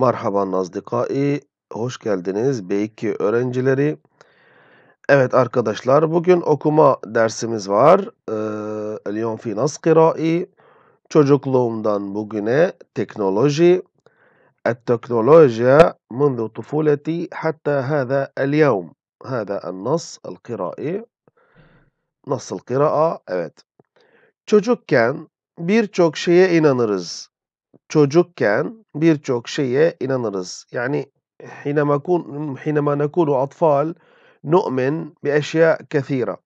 Merhaba Nazdikai, hoş geldiniz B2 öğrencileri. Evet arkadaşlar, bugün okuma dersimiz var. Elyon fi nas çocukluğumdan bugüne teknoloji. التكنولوجيا منذ طفولتي حتى هذا اليوم هذا النص القرائي نص القراءة evet çocukken birçok şeye inanırız çocukken birçok şeye inanırız. Yani حينما كون حينما نكون أطفال نؤمن بأشياء كثيرة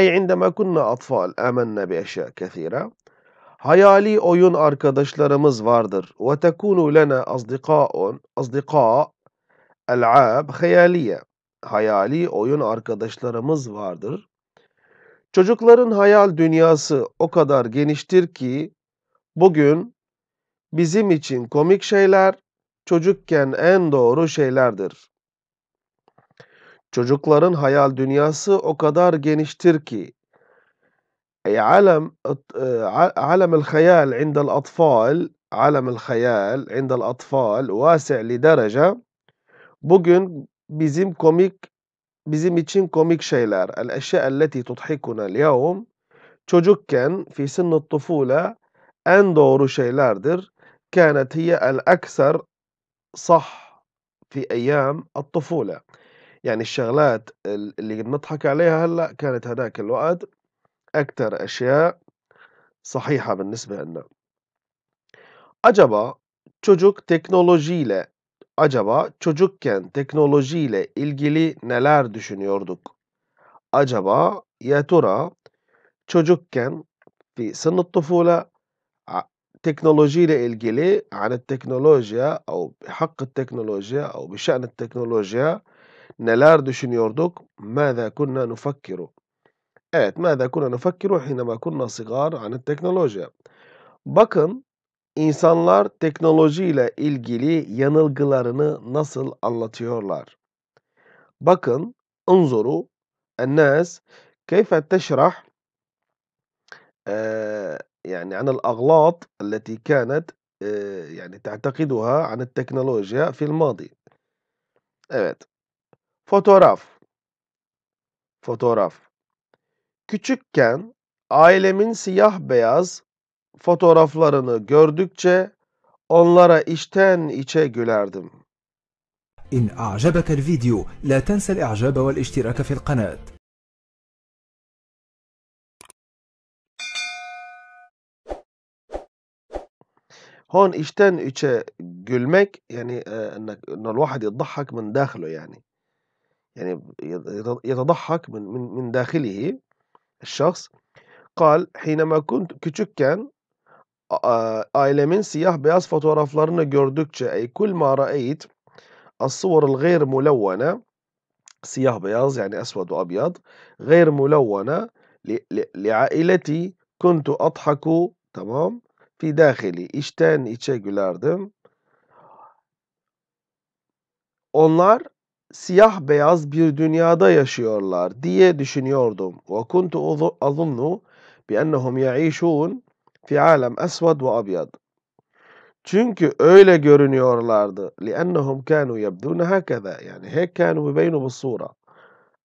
أي عندما كنا أطفال آمنا بأشياء كثيرة Hayali oyun arkadaşlarımız vardır. وَتَكُونُ لَنَا أَصْدِقَاءٌ أَصْدِقَاء أَلْعَابْ خَيَالِيَ Hayali oyun arkadaşlarımız vardır. Çocukların hayal dünyası o kadar geniştir ki bugün bizim için komik şeyler çocukken en doğru şeylerdir. Çocukların hayal dünyası o kadar geniştir ki عالم عالم الخيال عند الأطفال عالم الخيال عند الأطفال واسع لدرجة bugün bizim komik bizim için komik şeyler الأشياء التي تضحكنا اليوم çocukken في سن الطفولة en doğru şeylerdir كانت هي الأكثر صح في أيام الطفولة يعني الشغلات اللي بنضحك عليها هلأ كانت هداك الوقت أكثر أشياء صحيحة بالنسبة لنا Acaba çocuk teknolojiyle acaba çocukken teknolojiyle ilgili neler düşünüyorduk? Acaba ترى tura çocukken في سن الطفولة التكنولوجي الجيلي عن التكنولوجيا أو بحق التكنولوجيا أو بشأن الteknolojiye neler düşünüyorduk? ماذا كنا نفكر Evet, ماذا كنا نفكر حينما كنا صغار عن التكنولوجيا Bakın insanlar teknolojiyle ilgili yanılgılarını nasıl anlatıyorlar. Bakın, انظروا الناس كيف تشرح يعني عن الأغلاط التي كانت e, yani تعتقدها عن التكنولوجيا في الماضي. Evet. Fotoğraf. Fotoğraf. Küçükken ailemin siyah beyaz fotoğraflarını gördükçe onlara içten içe gülerdim. إن أعجبك الفيديو لا تنسى الإعجاب والاشتراك في القناة هون işten içe جولمك يعني آه، انك ان الواحد يضحك من داخله يعني يعني يتضحك من من من داخله الشخص قال حينما كنت küçükken ailemin siyah beyaz fotoğraflarını gördükçe اي كل ما رايت الصور الغير ملونة سياح بياض يعني أسود وأبيض غير ملونة لعائلتي كنت أضحك تمام fi dahili içten içe gülerdim. Onlar siyah beyaz bir dünyada yaşıyorlar diye düşünüyordum. Ve kuntu azunnu bi ennehum ya'işun fi alem esved ve abiyad. Çünkü öyle görünüyorlardı. Li لِأَنَّهُمْ kanu, yabdun هَكَذَا Yani hek kanu yubeynu bis-sûra.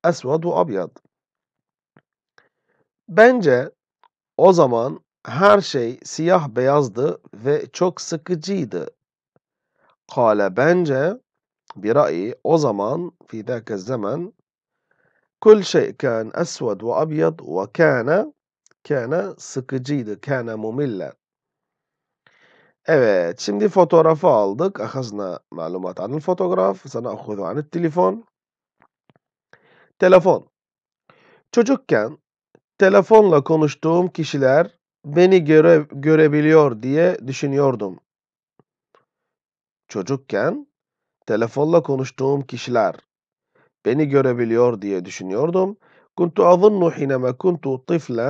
Esved ve abiyad. Bence o zaman her şey siyah beyazdı ve çok sıkıcıydı. Kale bence bir ra'yi o zaman في ذاك الزمن كل شيء كان أسود وأبيض وكان كان sıkıcıydı. Kana mumilla. Evet şimdi fotoğrafı aldık. Ahazna malumat anil fotoğraf. Sana okudu anil telefon. Telefon. Çocukken telefonla konuştuğum kişiler Beni göre görebiliyor diye düşünüyordum. Çocukken telefonla konuştuğum kişiler beni görebiliyor diye düşünüyordum. كنت أظن حينما كنت طفلا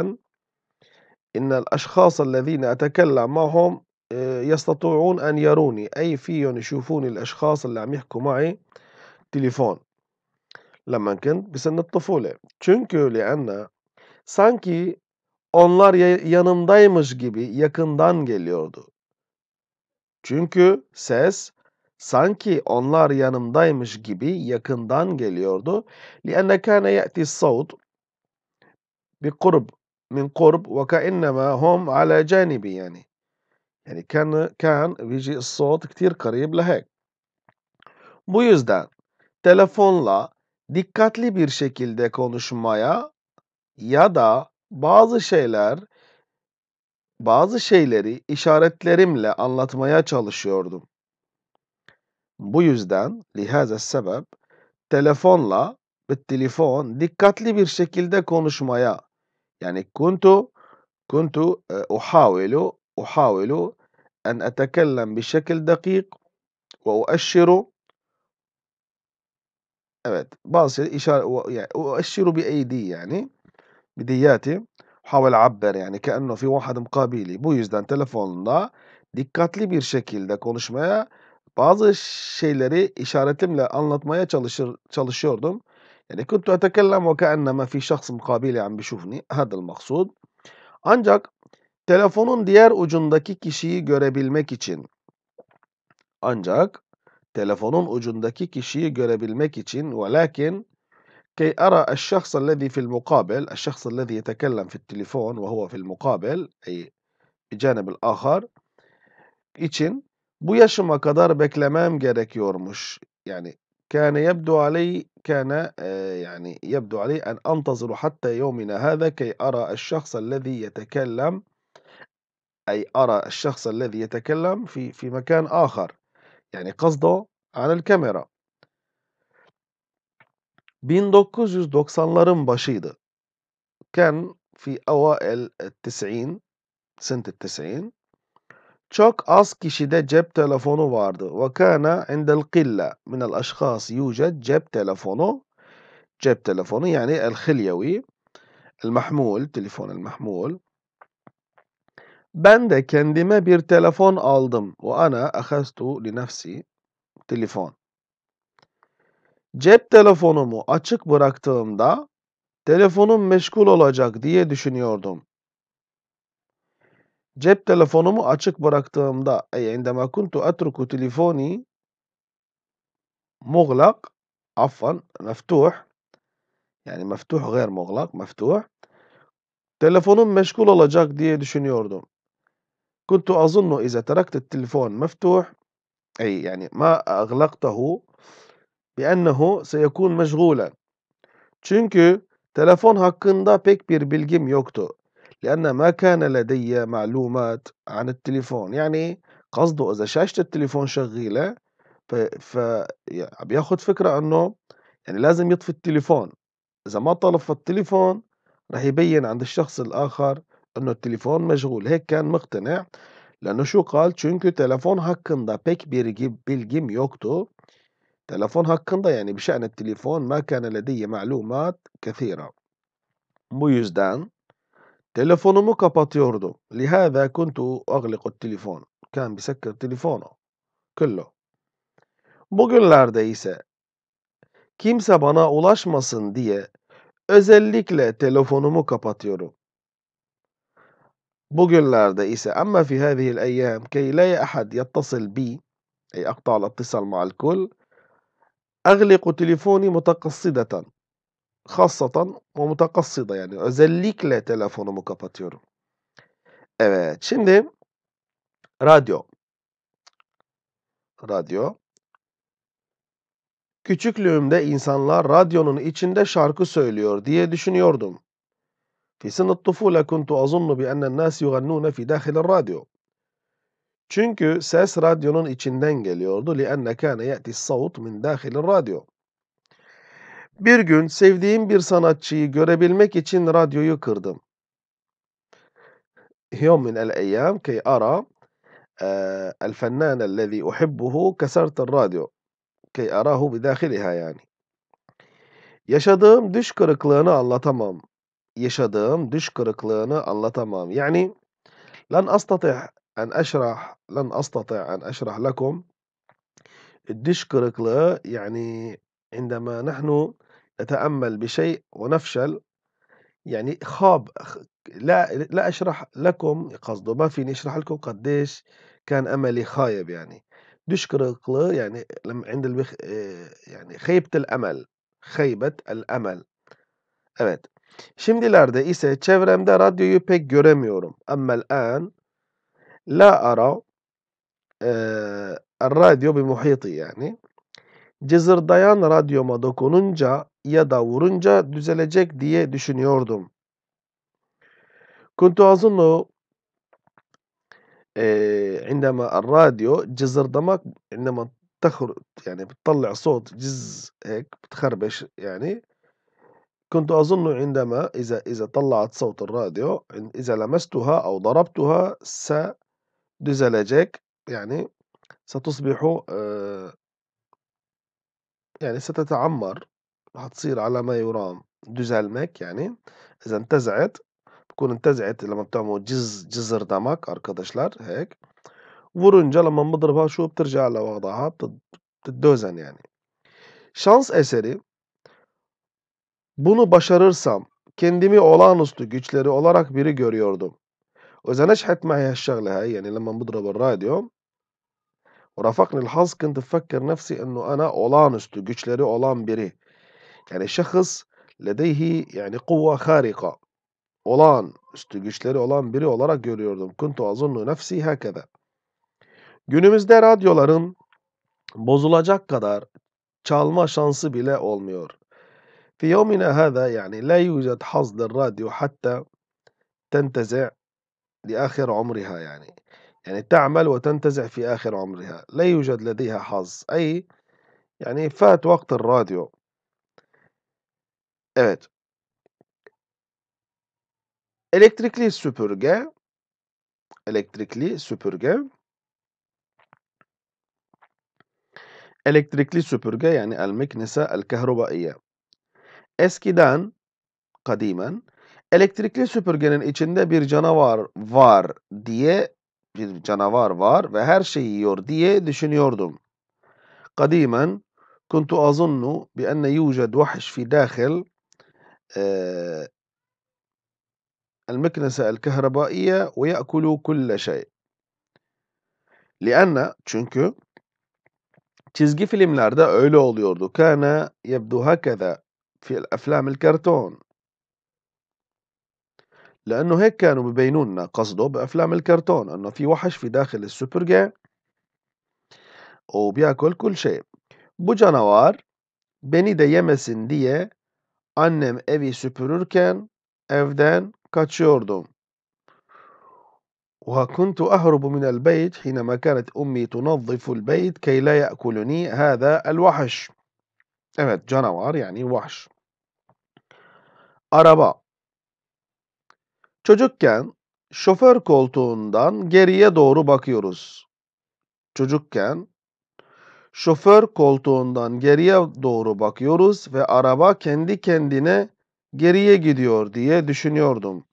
إن الأشخاص الذين أتكلم معهم يستطيعون أن يروني أي فيهم يشوفوني الأشخاص اللي عم يحكوا معي تليفون لما كنت بسن الطفولة. Çünkü لأن sanki onlar yanımdaymış gibi yakından geliyordu. Çünkü ses sanki onlar yanımdaymış gibi yakından geliyordu. لأن كان يأتي الصوت بقرب من قرب وكأنما هم على جانبي يعني yani kan كان بيجي الصوت كتير قريب lahek. Bu yüzden telefonla dikkatli bir şekilde konuşmaya ya da bazı şeyler bazı şeyleri işaretlerimle anlatmaya çalışıyordum. Bu yüzden lihaze sebep telefonla telefon, dikkatli bir şekilde konuşmaya yani kuntu kuntu e, en أحاول bir أتكلم بشكل ve وأؤشر Evet bazı şeyler işaret yani أؤشر بأيدي yani Bidiyati havel abber yani ke'enno fi vahadım kabili. Bu yüzden telefonla dikkatli bir şekilde konuşmaya bazı şeyleri işaretimle anlatmaya çalışır, çalışıyordum. Yani kuntu etekellem ve keenneme fi şahs mukabili an bişufni. Hadel maksud. Ancak telefonun diğer ucundaki kişiyi görebilmek için ancak telefonun ucundaki kişiyi görebilmek için velakin كي أرى الشخص الذي في المقابل الشخص الذي يتكلم في التليفون وهو في المقابل أي بجانب الآخر için bu كدار بكلمام جارك يورمش يعني كان يبدو علي كان آه، يعني يبدو علي أن أنتظر حتى يومنا هذا كي أرى الشخص الذي يتكلم أي أرى الشخص الذي يتكلم في في مكان آخر يعني قصده على الكاميرا 1990'ların başıydı. كان في أوائل التسعين سنة التسعين çok az kişide cep telefonu vardı. Ve kana indel qilla minel aşkhas yujad cep telefonu. Cep telefonu yani el hilyevi. El mahmul, telefon el mahmul. Ben de kendime bir telefon aldım. Ve ana ahastu li nefsi telefon. Cep telefonumu açık bıraktığımda telefonum meşgul olacak diye düşünüyordum. Cep telefonumu açık bıraktığımda ey عندما kuntu أترك telefoni مغلق عفوا مفتوح yani meftuh, غير مغلق meftuh. telefonum meşgul olacak diye düşünüyordum. Kuntu أظن iza تركت telefon meftuh, أي يعني ما أغلقته بأنه سيكون مشغولا Çünkü telefon hakkında pek bir bilgim yoktu. لأن ما كان لدي معلومات عن التليفون يعني قصده إذا شاشة التليفون شغيلة ف... بياخد فكرة أنه يعني لازم يطفي التليفون إذا ما طلف التليفون رح يبين عند الشخص الآخر أنه التليفون مشغول هيك كان مقتنع لأنه شو قال çünkü telefon hakkında pek bir bilgim yoktu تلفون هكندا يعني بشأن التليفون ما كان لدي معلومات كثيرة مو يزدان تلفونه مو كابات يردو لهذا كنت أغلق التليفون كان بسكر تليفونه كله Bugünlerde ise kimse bana ulaşmasın diye özellikle telefonumu kapatıyorum. Bugünlerde ise ama fi hadihi el eyyam key la ahad yattasıl bi ay aqta al ittisal ma'al kul اَغْلِقُ telefoni مُتَقَصِّدَةً خاصة o mutakassıda yani özellikle telefonumu kapatıyorum. Evet şimdi radyo. Radyo. Küçüklüğümde insanlar radyonun içinde şarkı söylüyor diye düşünüyordum. في سن الطفولة كنت أظن بأن الناس يغنون في داخل الراديو çünkü ses radyonun içinden geliyordu. لِأَنَّ كَانَ يَأْتِ الصَّوْتُ مِنْ دَاخِلِ radyo. Bir gün sevdiğim bir sanatçıyı görebilmek için radyoyu kırdım. يوم من الأيام كي أرى الفنان الذي أحبه كسرت الراديو كي أراه بداخلها yani. Yaşadığım düş kırıklığını anlatamam. Yaşadığım düş kırıklığını anlatamam. Yani لن أستطيع أن أشرح لن أستطيع أن أشرح لكم الدشكركلا يعني عندما نحن نتأمل بشيء ونفشل يعني خاب لا لا أشرح لكم قصده ما فيني أشرح لكم قديش كان أملي خايب يعني دشكركلا يعني لما عند البخ آه، يعني خيبة الأمل خيبة الأمل Evet. Şimdilerde ise çevremde radyoyu pek göremiyorum. Ama الآن لا أرى آه، الراديو بمحيطي يعني yani cızırdayan radyoma dokununca ya da vurunca düzelecek diye düşünüyordum. كنت أظن عندما الراديو جزر دمك عندما تخرج يعني بتطلع صوت جز هيك بتخربش يعني كنت أظن عندما إذا إذا طلعت صوت الراديو إذا لمستها أو ضربتها س düzelecek. Yani ستصبح يعني ستتعمر هتصير ala ma يرام düzelmek yani اذا انتزعت بكون انتزعت lama بتعمل ciz, جزر damak, arkadaşlar هيك vurunca لما بنضربها شو بترجع لوضعها بتتدوزن yani şans eseri bunu başarırsam kendimi olağanüstü güçleri olarak biri görüyordum. وإذا نجحت معي هالشغلة هاي يعني لما بضرب الراديو ورافقني الحظ كنت بفكر نفسي إنه أنا أولانستو güçleri olan biri يعني شخص لديه يعني قوة خارقة olan üstü olan biri olarak görüyordum. Kuntu azunnu nefsi hakeza. Günümüzde radyoların bozulacak kadar çalma şansı bile olmuyor. Fi yevmina hada yani la yujad haz radyo hatta tenteze لآخر عمرها يعني، يعني تعمل وتنتزع في آخر عمرها، لا يوجد لديها حظ أي يعني فات وقت الراديو Evet. Elektrikli süpürge elektrikli süpürge elektrikli süpürge يعني المكنسة الكهربائية. Eskiden قديمًا Elektrikli süpürgenin içinde bir canavar var diye bir canavar var ve her şeyi yiyor diye düşünüyordum. Kadimen kuntu azunnu bi enne yujad vahş fi dâhil المكنسة ve yakulu kulle şey. لأن çünkü çizgi filmlerde öyle oluyordu. Kana yebdu hakeza fil aflamil karton. لأنه هيك كانوا ببينوا لنا قصده بأفلام الكرتون أنه في وحش في داخل السوبر جاي وبياكل كل شيء بو Bu بني beni de yemesin انم ابي evi süpürürken افدان kaçıyordum. وكنت أهرب من البيت حينما كانت أمي تنظف البيت كي لا يأكلني هذا الوحش. Evet canavar يعني وحش. Araba Çocukken şoför koltuğundan geriye doğru bakıyoruz. Çocukken şoför koltuğundan geriye doğru bakıyoruz ve araba kendi kendine geriye gidiyor diye düşünüyordum.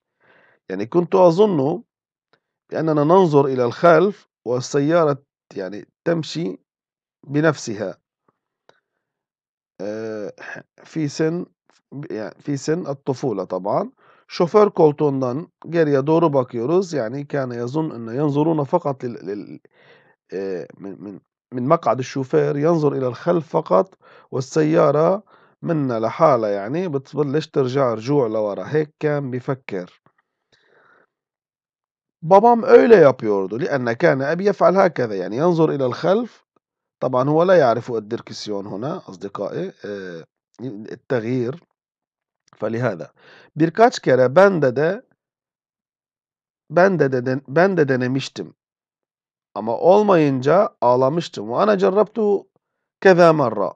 Yani kuntu azunnu بأننا ننظر إلى الخلف والسيارة يعني تمشي بنفسها في fi sen, سن tufula taban. Şoför koltuğundan geriye doğru bakıyoruz. يعني كان يظن أن ينظرون فقط لل... لل... آه، من من مقعد الشوفير ينظر إلى الخلف فقط والسيارة منا لحالها يعني بتبلش ترجع رجوع لورا هيك كان بيفكر Babam öyle yapıyordu. لأن كان أبي يفعل هكذا يعني ينظر إلى الخلف طبعا هو لا يعرف الدركسيون هنا أصدقائي آه، التغيير Falihada. Birkaç kere bende de ben de, de ben de denemiştim. Ama olmayınca ağlamıştım. Ve ana cerrabtu keza marra.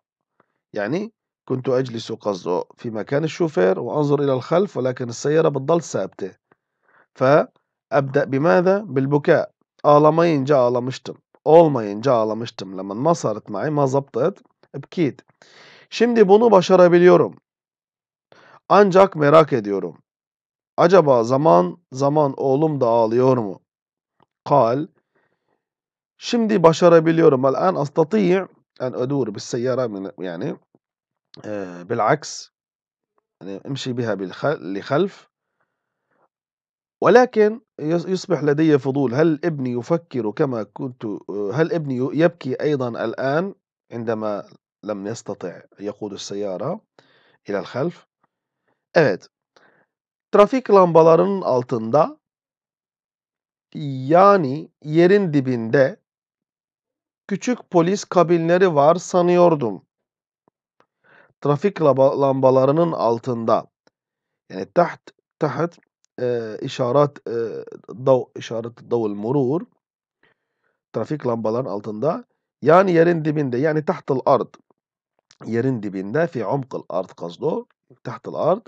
Yani كنت أجلس قصده في مكان الشوفير وأنظر إلى الخلف ولكن السيارة بتضل ثابتة فأبدأ بماذا؟ بالبكاء ağlamayınca ağlamıştım. Olmayınca ağlamıştım. Lemon ma saret ma'i ma zaptat. Bkit. Şimdi bunu başarabiliyorum. Ancak merak ediyorum. Acaba zaman zaman oğlum da ağlıyor mu? Kal. Şimdi başarabiliyorum. Al an an الآن أستطيع أن أدور bil aks. Yani بالعكس e, biha bil li khalf. ولكن يصبح لدي فضول هل ابني يفكر كما كنت هل ابني يبكي أيضا الآن عندما لم يستطع يقود السيارة إلى الخلف Evet. Trafik lambalarının altında yani yerin dibinde küçük polis kabinleri var sanıyordum. Trafik lambalarının altında yani taht taht e, işaret e, dav işaret davul murur trafik lambaların altında yani yerin dibinde yani tahtıl ard yerin dibinde fi umkıl ard kazdo tahtıl ard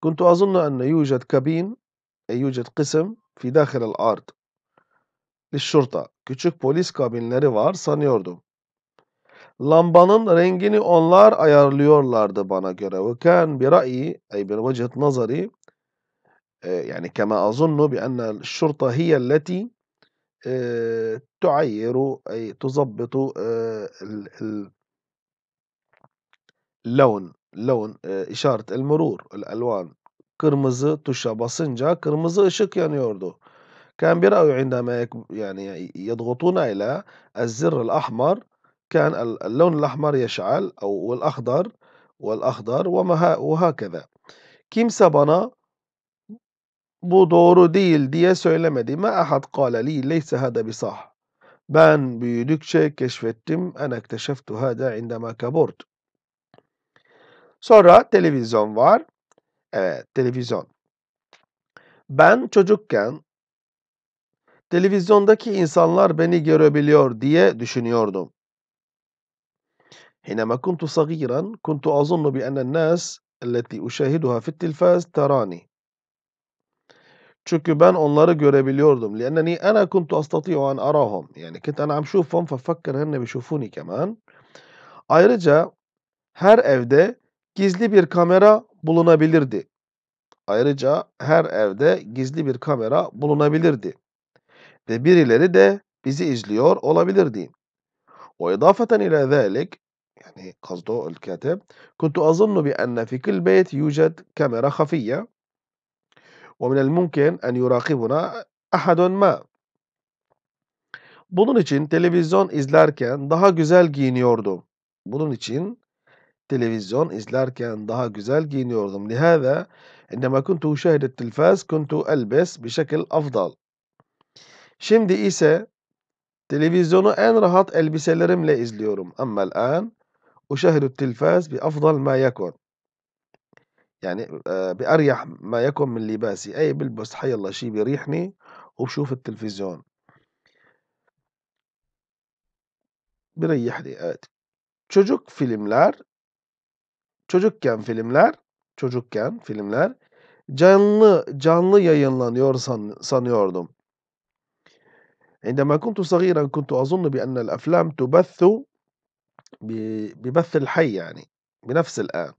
كنت أظن أن يوجد كابين أي يوجد قسم في داخل الأرض للشرطة küçük polis kabinleri var sanıyordum. Lambanın rengini onlar ayarlıyorlardı bana göre. Ve kan bir ra'yi, ay bir vechet nazari, yani kema azunnu bi enne şurta hiye leti تعير أي تظبط اللون لون آه، إشارة المرور الألوان قرمز تشا بسنجا قرمز إشك يانيوردو يعني كان برأيه عندما يعني يضغطون إلى الزر الأحمر كان اللون الأحمر يشعل أو والأخضر والأخضر وما وهكذا كيم سابانا بو دورو ديل دي سويلمدي ما أحد قال لي ليس هذا بصح بان بيدكشي كشفتم أنا اكتشفت هذا عندما كبرت Sonra televizyon var. Evet, televizyon. Ben çocukken televizyondaki insanlar beni görebiliyor diye düşünüyordum. حينما كنت kuntu كنت bi بأن الناس التي أشاهدها fit التلفاز tarani. Çünkü ben onları görebiliyordum. لأنني أنا كنت أستطيع أن أراهم. يعني كنت أنا عم شوفهم ففكر هن بيشوفوني keman. Ayrıca her evde gizli bir kamera bulunabilirdi. Ayrıca her evde gizli bir kamera bulunabilirdi. Ve birileri de bizi izliyor olabilirdi. وإضافة yani kazdo يعني قصده الكاتب كنت أظن بأن في كل بيت kamera كاميرا Ve ومن mümkün en yurakibuna, أحد ma. Bunun için televizyon izlerken daha güzel giyiniyordu. Bunun için televizyon izlerken daha güzel جينيوردم لهذا عندما كنت أشاهد التلفاز كنت ألبس بشكل أفضل. Şimdi تلفزيون أن رهط ألبس elbiselerimle izliyorum. أما الآن أشاهد التلفاز بأفضل ما يكون. يعني بأريح ما يكون من لباسي أي بلبس حي الله شي بيريحني وبشوف التلفزيون بريحني آتي Çocuk filmler çocukken filmler çocukken filmler canlı canlı yayınlanıyor san, sanıyordum. عندما كنت صغيرا كنت أظن بأن الأفلام تبث ببث الحي yani بنفس الآن.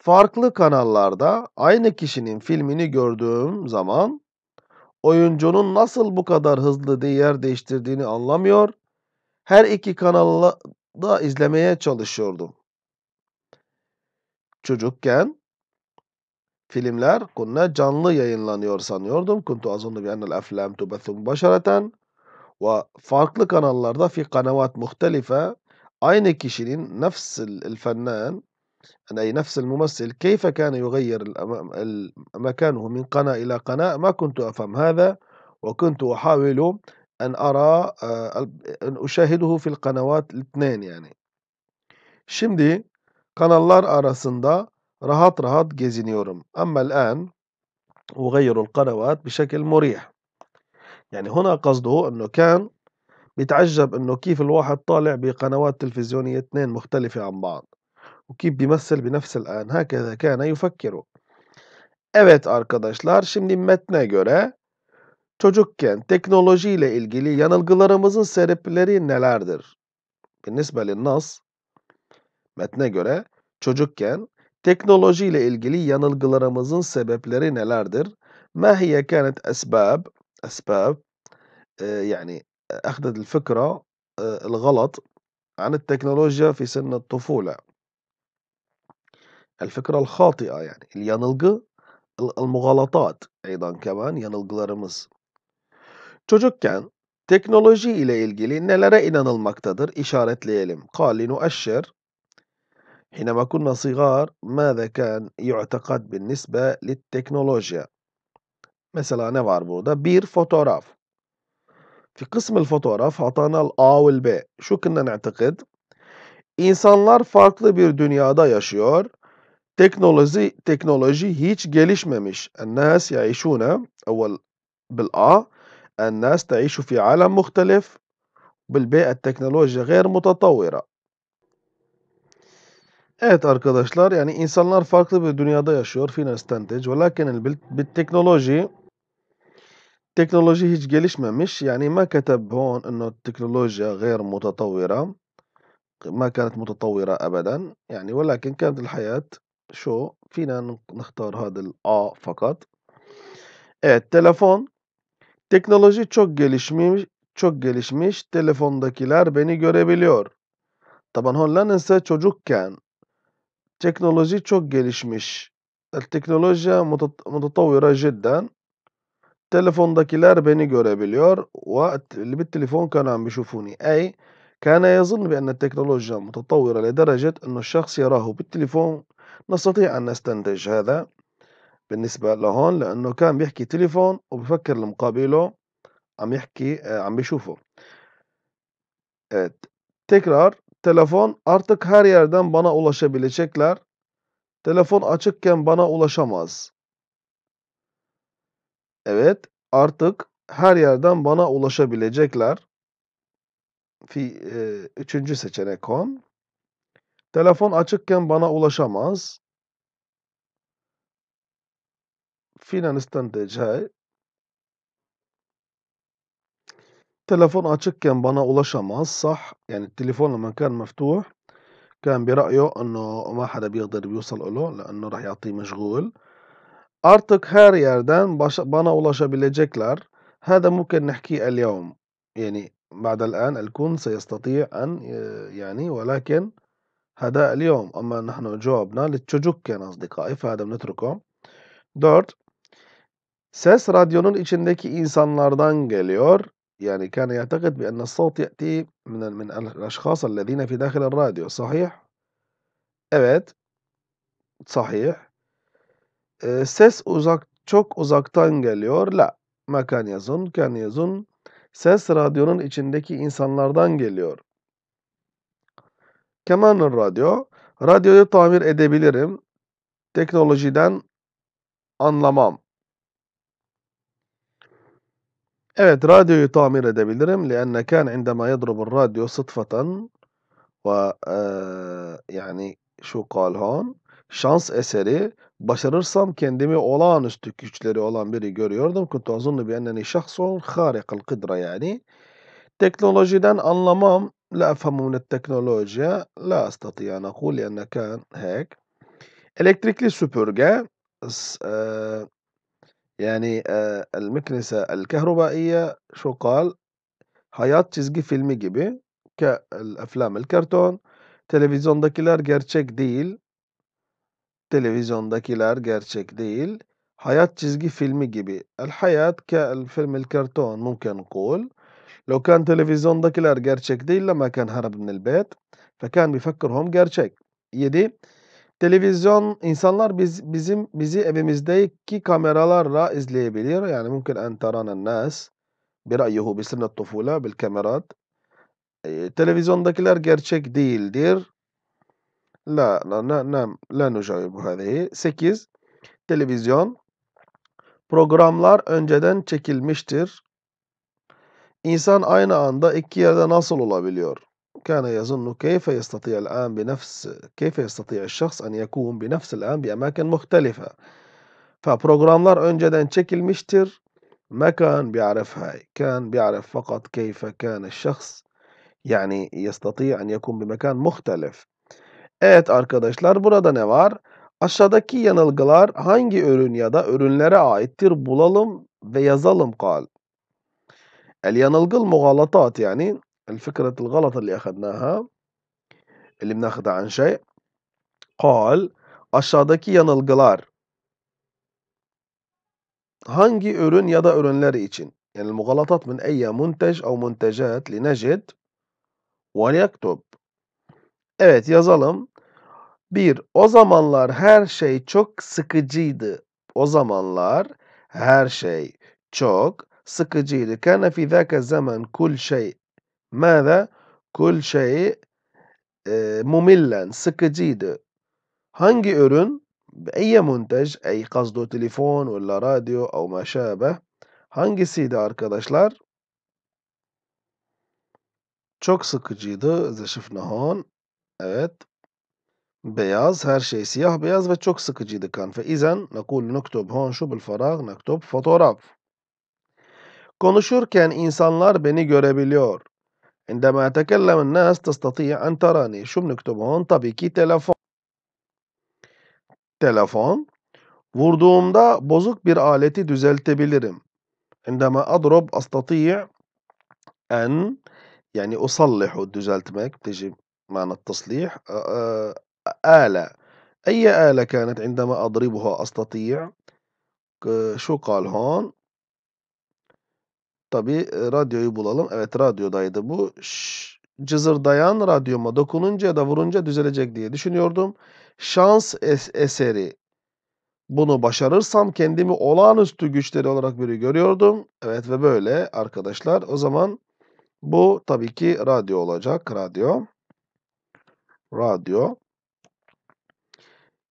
Farklı kanallarda aynı kişinin filmini gördüğüm zaman oyuncunun nasıl bu kadar hızlı yer değiştirdiğini anlamıyor. Her iki kanalda izlemeye çalışıyordum. Çocukken filmler kunna canlı yayınlanıyor sanıyordum. Kuntu azunlu bi enel eflam tubethum mubaşaraten ve farklı kanallarda fi kanavat muhtelife aynı kişinin nefsil el fennan yani ay nefsil mumessil keyfe kâne yugayyir كان يغير مكانه من قناة إلى قناة ما كنت أفهم هذا وكنت أحاول أن أرى أن أشاهده في القنوات الاثنين yani. Şimdi Kanallar arasında rahat rahat geziniyorum. Ama الآن أغير القنوات بشكل مريح. يعني هنا قصده أنه كان بيتعجب أنه كيف الواحد طالع بقنوات تلفزيونية اثنين مختلفة عن بعض وكيف بيمثل بنفس الآن هكذا كان يفكر. Evet arkadaşlar şimdi metne göre çocukken teknolojiyle ilgili yanılgılarımızın sebepleri nelerdir? بالنسبة للنص Metne göre çocukken teknoloji ile ilgili yanılgılarımızın sebepleri nelerdir? Ma hiye kanet esbab esbab e, yani أخذت الفكرة الغلط عن التكنولوجيا في سن الطفولة الفكرة الخاطئة yanılgı, اليانılgı المغالطات أيضا كمان yanılgılarımız çocukken teknoloji ile ilgili nelere inanılmaktadır işaretleyelim قال لنؤشر حينما كنا صغار ماذا كان يعتقد بالنسبة للتكنولوجيا مثلا أنا var burada بير fotoğraf في قسم الفوتوغراف أعطانا الأ A B شو كنا نعتقد İnsanlar farklı bir dünyada yaşıyor. Teknoloji teknoloji hiç gelişmemiş. الناس يعيشون أول بالأ الناس تعيش في عالم مختلف بالباء التكنولوجيا غير متطورة Evet arkadaşlar yani insanlar farklı bir dünyada yaşıyor. Finans tentage. Velakin bir teknoloji teknoloji hiç gelişmemiş. Yani ma كتب هون انه التكنولوجيا غير متطورة. ما كانت متطورة ابدا. يعني ولكن كانت الحياة şu فينا نختار hadil A. Fakat, Evet telefon. Teknoloji çok gelişmiş, çok gelişmiş. Telefondakiler beni görebiliyor. Taban hon la çocukken تكنولوجي çok gelişmiş. التكنولوجيا متطورة جدًا. بيني beni görebiliyor و بالتليفون كانوا عم بيشوفوني. أي كان يظن بأن التكنولوجيا متطورة لدرجة أن الشخص يراه بالتليفون. نستطيع أن نستنتج هذا بالنسبة لهون لأنه كان بيحكي تليفون وبفكر لمقابله عم يحكي عم بيشوفه. تكرار telefon artık her yerden bana ulaşabilecekler. Telefon açıkken bana ulaşamaz. Evet, artık her yerden bana ulaşabilecekler. Fi, e, üçüncü seçenek kon. Telefon açıkken bana ulaşamaz. Finanistan dejay. تلفون كان açıkken bana ulaşamaz. صح يعني التليفون لما كان مفتوح كان برأيه إنه ما حدا بيقدر بيوصل إله لأنه رح يعطيه مشغول Artık her yerden baş- bana جيكلر هذا ممكن نحكيه اليوم يعني بعد الآن الكون سيستطيع أن يعني ولكن هذا اليوم أما نحن جوابنا للتشجك كان أصدقائي فهذا بنتركه دورت Ses radyonun içindeki insanlardan geliyor. يعني كان يعتقد بأن الصوت يأتي من من الأشخاص الذين في داخل الراديو صحيح؟ Evet. Sahih. Ee، ses uzak çok uzaktan geliyor. La. Makan yazun, kan yazun. Ses radyonun içindeki insanlardan geliyor. Kemanın radyo. Radyoyu tamir edebilirim. Teknolojiden anlamam. Evet radyoyu tamir edebilirim. لأن كان عندما يضرب الراديو صدفة ve e, yani şu kal şans eseri başarırsam kendimi olağanüstü güçleri olan biri görüyordum. Kuntu azunnu bi enneni şahsun harikal kıdra yani. Teknolojiden anlamam. La efhamu minet teknolojiye. La astatiya nakul enne kan hek. Elektrikli süpürge. E, يعني المكنسة الكهربائية شو قال حيات تزجي فيلم جبي كالأفلام الكرتون تلفزيون دكيلار gerçek ديل تلفزيون دكيلار gerçek ديل حيات تزجي فيلم جبي الحياة كالفيلم الكرتون ممكن نقول لو كان تلفزيون دكيلار gerçek ديل لما كان هرب من البيت فكان بيفكرهم gerçek يدي Televizyon insanlar biz bizim bizi evimizdeki kameralarla izleyebilir. Yani mümkün en taranan nas birayuhu bi sınnet tufula bil kamerat. Televizyondakiler gerçek değildir. La la la la la nucayibu hadihi. 8. Televizyon programlar önceden çekilmiştir. İnsan aynı anda iki yerde nasıl olabiliyor? كان يظن كيف يستطيع الآن بنفس كيف يستطيع الشخص أن يكون بنفس الآن بأماكن مختلفة فبروجرامlar önceden çekilmiştir. ما كان بيعرف هاي كان بيعرف فقط كيف كان الشخص yani يستطيع أن يكون بمكان مختلف. Evet arkadaşlar burada ne var? Aşağıdaki yanılgılar hangi ürün ya da ürünlere aittir bulalım ve yazalım kal. El yanılgıl muğalatat yani الفكرة الغلط اللي أخذناها اللي بناخدها عن شيء قال aşağıdaki yanılgılar hangi ürün ya da ürünleri için يعني المغالطات من أي منتج أو منتجات لنجد وليكتب Evet yazalım. Bir, o zamanlar her şey çok sıkıcıydı. O zamanlar her şey çok sıkıcıydı. Kana fi zaka zaman kul şey ماذا kul şey e, mumillen sıkıcıydı. Hangi ürün eyye muntaj ey kazdu telefon veya radyo او ما شابه hangisiydi arkadaşlar? Çok sıkıcıydı. Zeşifnahon. Evet. Beyaz. Her şey siyah beyaz ve çok sıkıcıydı kan. Fe izen nekul nuktub hon şu bil farag nuktub fotoğraf. Konuşurken insanlar beni görebiliyor. عندما أتكلم الناس تستطيع أن تراني شو بنكتب هون تلفون telefon دا vurduğumda bozuk آلتي aleti düzeltebilirim عندما أضرب أستطيع أن يعني أصلح düzeltmek بتجي معنى التصليح آلة أي آلة كانت عندما أضربها أستطيع شو قال هون Tabii radyoyu bulalım. Evet radyodaydı bu. Ş cızırdayan radyoma dokununca ya da vurunca düzelecek diye düşünüyordum. Şans es eseri. Bunu başarırsam kendimi olağanüstü güçleri olarak biri görüyordum. Evet ve böyle arkadaşlar. O zaman bu tabii ki radyo olacak. Radyo. Radyo.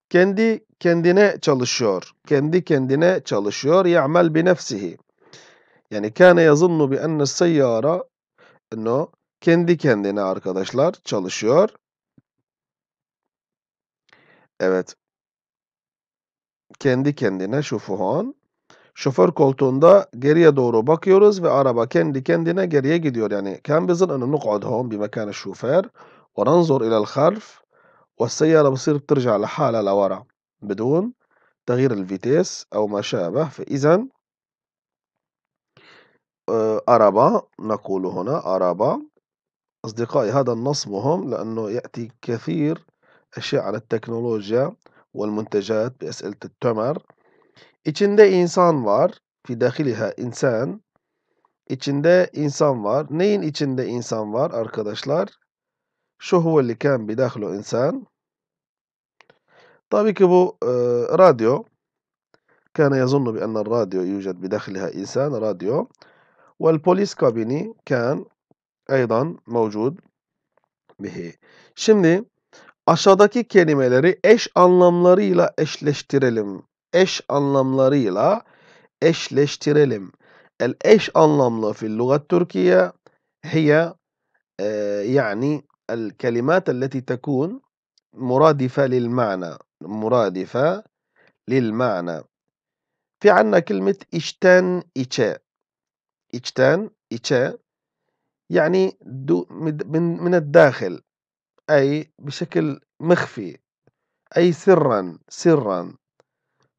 Kendi kendine çalışıyor. Kendi kendine çalışıyor. Ya'mel bi nefsihi. Yani kâne yazınnu bi enne seyyara no kendi kendine arkadaşlar çalışıyor. Evet. Kendi kendine şufuhan. Şoför koltuğunda geriye doğru bakıyoruz ve araba kendi kendine geriye gidiyor. Yani كان بزن أن نقعد هون بمكان الشوفير وننظر إلى الخلف والسيارة بصير بترجع لحالها لورا بدون تغيير الفيتيس أو ما شابه فإذا آه، أربا نقول هنا أربا أصدقائي هذا النص مهم لأنه يأتي كثير أشياء عن التكنولوجيا والمنتجات بأسئلة التمر إتشندا إنسان وار في داخلها إنسان إتشندا إنسان وار نين إتشندا إنسان وار arkadaşlar? شو هو اللي كان بداخله إنسان طيب كبو آه، راديو كان يظن بأن الراديو يوجد بداخلها إنسان راديو والبوليس كابيني كان أيضا موجud به. Şimdi aşağıdaki kelimeleri eş anlamlarıyla eşleştirelim. Eş anlamlarıyla eşleştirelim. El eş anlamlı fil lugat Türkiye hiye يعني الكلمات التي تكون مرادفة للمعنى مرادفة للمعنى في عنا كلمة içten içe إجتان içe يعني دو من من الداخل أي بشكل مخفي أي سرا سرا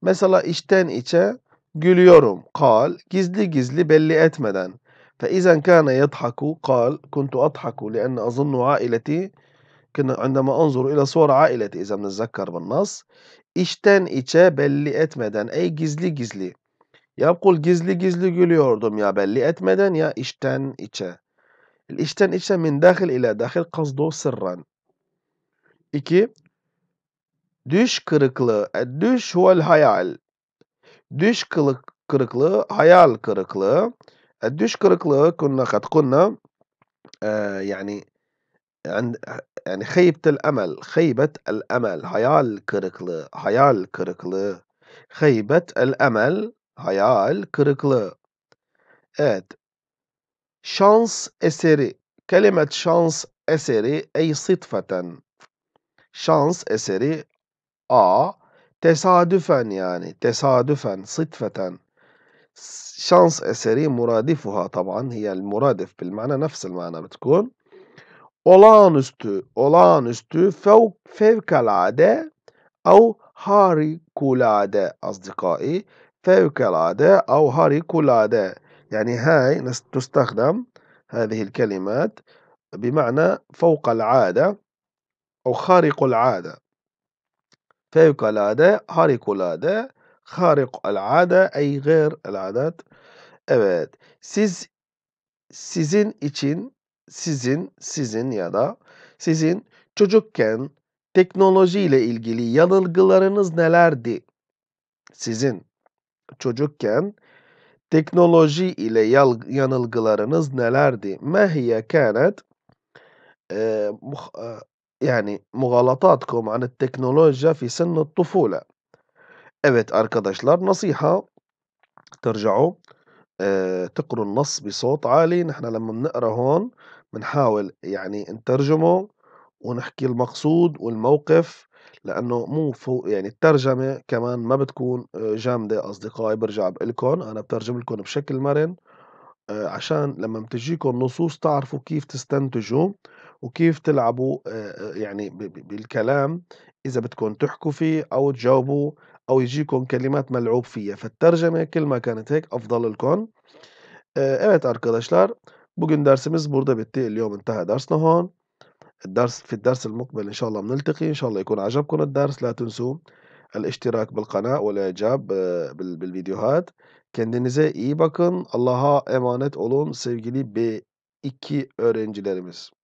مثلا إجتان içe جوليورم قال جزلي جزلي بلي أتمدا فإذا كان يضحك قال كنت أضحك لأن أظن عائلتي كنا عندما أنظر إلى صور عائلتي إذا بنتذكر بالنص içten içe بلي أتمدا أي جزلي جزلي Ya Yakul gizli gizli gülüyordum ya belli etmeden ya içten içe. İçten içe min dahil ile dahil kazdu sırran. İki Düş kırıklığı. E, düş huvel hayal. Düş kılık kırıklığı, hayal kırıklığı. E, düş kırıklığı kunna kad kunna e, yani yani hıybet emel, hıybet el emel, hayal kırıklığı, hayal kırıklığı, hıybet el emel. hayal kırıklığı. Evet. Şans eseri. Kelimet şans eseri ey sıtfaten. Şans eseri a tesadüfen yani tesadüfen sıtfeten eseri muradifuha taban. Hiyel muradif bil mana nefsil mana bitkun. olağanüstü olağanüstü fevk, fevkalade أو harikulade azdikai, فوقالعادة أو خارق العادة يعني هاي تستخدم هذه الكلمات بمعنى فوق العادة أو خارق العادة فوق العادة خارق العادة خارق العادة أي غير العادات Evet siz sizin için sizin sizin ya da sizin çocukken teknoloji ile ilgili yanılgılarınız nelerdi? Sizin çocukken teknoloji ile yanılgılarınız nelerdi? ما هي كانت آآ مخ آآ yani مغالطاتكم عن التكنولوجيا في سن الطفولة؟ Evet arkadaşlar nasiha ترجعوا تقروا النص بصوت عالي، نحن لمّا بنقرا هون بنحاول يعني نترجمه ونحكي المقصود والموقف. لأنه مو فوق يعني الترجمة كمان ما بتكون آه، جامدة أصدقائي برجع بقلكن أنا بترجم لكم بشكل مرن آه، عشان لما بتجيكم نصوص تعرفوا كيف تستنتجوا وكيف تلعبوا آه، يعني بالكلام إذا بدكم تحكوا فيه أو تجاوبوا أو يجيكم كلمات ملعوب فيها فالترجمة كل ما كانت هيك أفضل لكم Evet arkadaşlar bugün dersimiz burada bitti. اليوم انتهى درسنا هون الدرس في الدرس المقبل إن شاء الله بنلتقي إن شاء الله يكون عجبكم الدرس لا تنسوا الاشتراك بالقناة والإعجاب بالفيديوهات kendinize iyi bakın Allah'a emanet olun sevgili B2 öğrencilerimiz